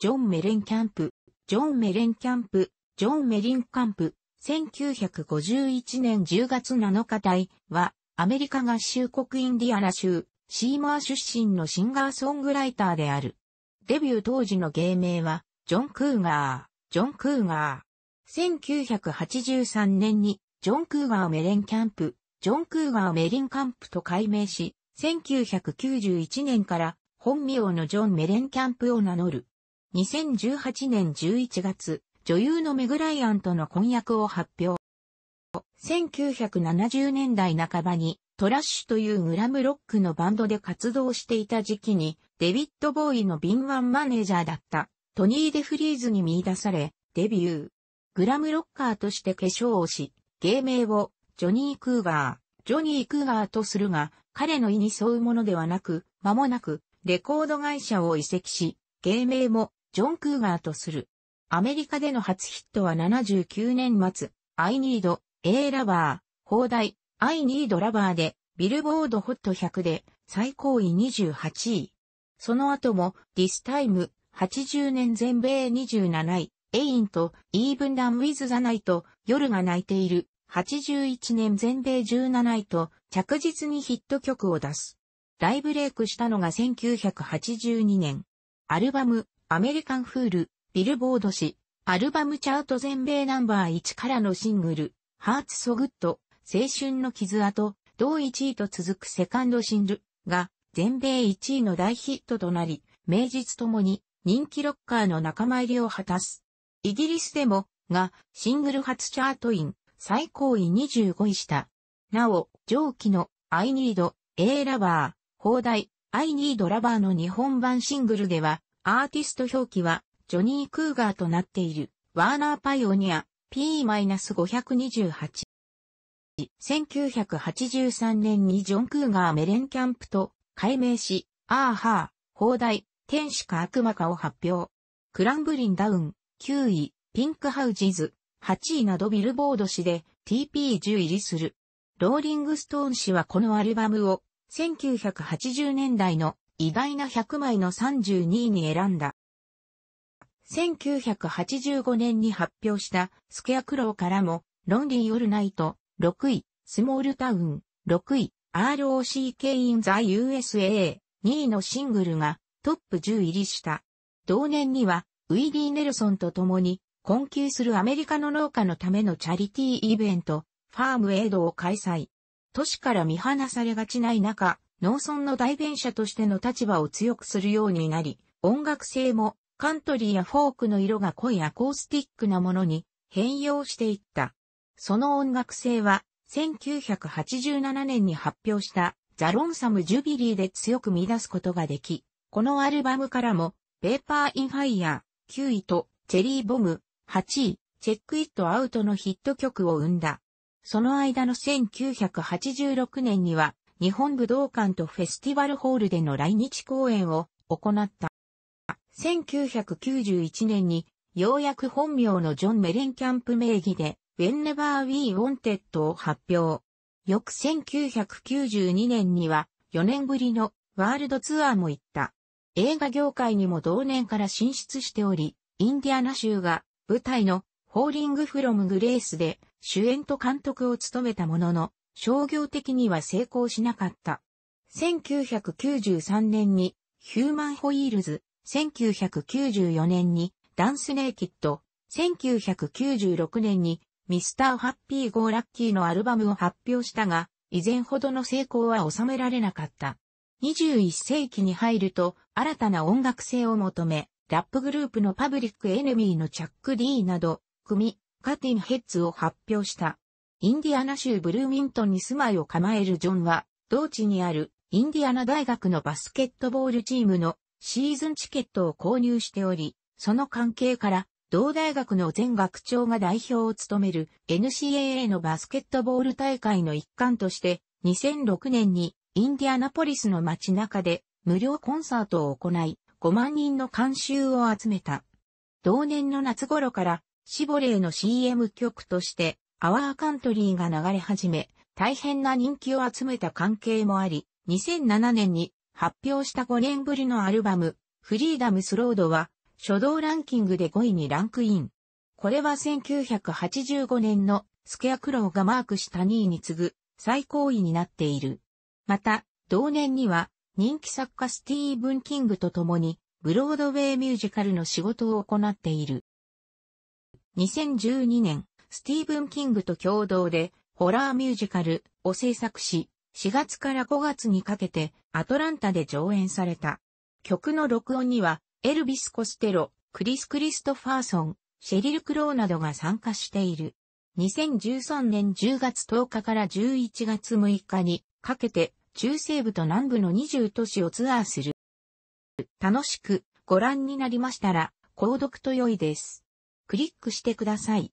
ジョン・メレンキャンプ、ジョン・メレンキャンプ、ジョン・メリンカンプ、1951年10月7日台は、アメリカ合衆国インディアナ州、シーマー出身のシンガーソングライターである。デビュー当時の芸名は、ジョン・クーガー、ジョン・クーガー。1983年に、ジョン・クーガー・メレンキャンプ、ジョン・クーガー・メリンカンプと改名し、1991年から本名のジョン・メレンキャンプを名乗る。2018年11月、女優のメグライアンとの婚約を発表。1970年代半ばにトラッシュというグラムロックのバンドで活動していた時期にデビッド・ボーイの敏腕マネージャーだったトニー・デ・フリーズに見出されデビュー。グラムロッカーとして化粧をし、芸名をジョニー・クーガー、ジョニー・クーガーとするが彼の意に沿うものではなく、間もなくレコード会社を移籍し、芸名もジョン・クーガーとする。アメリカでの初ヒットは79年末、I Need, A ラバー、放題、I Need ラバーで、ビルボードホット100で、最高位28位。その後も、This Time、80年全米27位、エインと、イーブンダン・ウィズ・ザ・ナイト、夜が泣いている、81年全米17位と、着実にヒット曲を出す。大ブレイクしたのが1982年。アルバム、アメリカンフール、ビルボード誌、アルバムチャート全米ナンバー1からのシングル、ハーツソグッド、青春の傷跡、同1位と続くセカンドシングルが全米1位の大ヒットとなり、名実ともに人気ロッカーの仲間入りを果たす。イギリスでも、が、シングル初チャートイン、最高位25位した。なお、上記の I need A ラバー、放題 I need ラバーの日本版シングルでは、アーティスト表記は、ジョニー・クーガーとなっている、ワーナー・パイオニア、P-528。1983年にジョン・クーガー・メレンキャンプと改名し、アーハー、放題、天使か悪魔かを発表。クランブリンダウン、9位、ピンクハウジズ、8位などビルボード誌で TP10 入りする。ローリングストーン氏はこのアルバムを1980年代の意外な100枚の32位に選んだ。1985年に発表したスケアクローからも、ロンリー・オルナイト、6位、スモールタウン、6位、ROCK in the USA、2位のシングルがトップ10入りした。同年には、ウィリー・ネルソンと共に、困窮するアメリカの農家のためのチャリティーイベント、ファームエイドを開催。都市から見放されがちない中、農村の代弁者としての立場を強くするようになり、音楽性もカントリーやフォークの色が濃いアコースティックなものに変容していった。その音楽性は1987年に発表したザ・ロンサム・ジュビリーで強く見出すことができ、このアルバムからもペーパー・イン・ファイヤー9位とチェリー・ボム8位、チェック・イット・アウトのヒット曲を生んだ。その間の1986年には日本武道館とフェスティバルホールでの来日公演を行った。1991年に、ようやく本名のジョン・メレンキャンプ名義で、Whenever We Wanted を発表。翌1992年には、4年ぶりのワールドツアーも行った。映画業界にも同年から進出しており、インディアナ州が舞台のホーリングフロムグレースで主演と監督を務めたものの、商業的には成功しなかった。1993年にヒューマンホイールズ、1994年にダンスネイキッド、1996年にミスターハッピーゴーラッキーのアルバムを発表したが、以前ほどの成功は収められなかった。21世紀に入ると新たな音楽性を求め、ラップグループのパブリックエネミーのチャック・ディーなど、組、カティン・ヘッズを発表した。インディアナ州ブルーミントンに住まいを構えるジョンは、同地にあるインディアナ大学のバスケットボールチームのシーズンチケットを購入しており、その関係から、同大学の前学長が代表を務める NCAA のバスケットボール大会の一環として、2006年にインディアナポリスの街中で無料コンサートを行い、5万人の観衆を集めた。同年の夏頃から、シボレーの CM 曲としてアワーカントリーが流れ始め、大変な人気を集めた関係もあり、2007年に発表した5年ぶりのアルバム、フリーダムスロードは、初動ランキングで5位にランクイン。これは1985年のスケアクローがマークした2位に次ぐ最高位になっている。また、同年には人気作家スティーブン・キングと共にブロードウェイミュージカルの仕事を行っている。2012年、スティーブン・キングと共同で、ホラーミュージカルを制作し、4月から5月にかけてアトランタで上演された。曲の録音には、エルビス・コステロ、クリス・クリストファーソン、シェリル・クローなどが参加している。2013年10月10日から11月6日にかけて中西部と南部の20都市をツアーする。楽しくご覧になりましたら、購読と良いです。クリックしてください。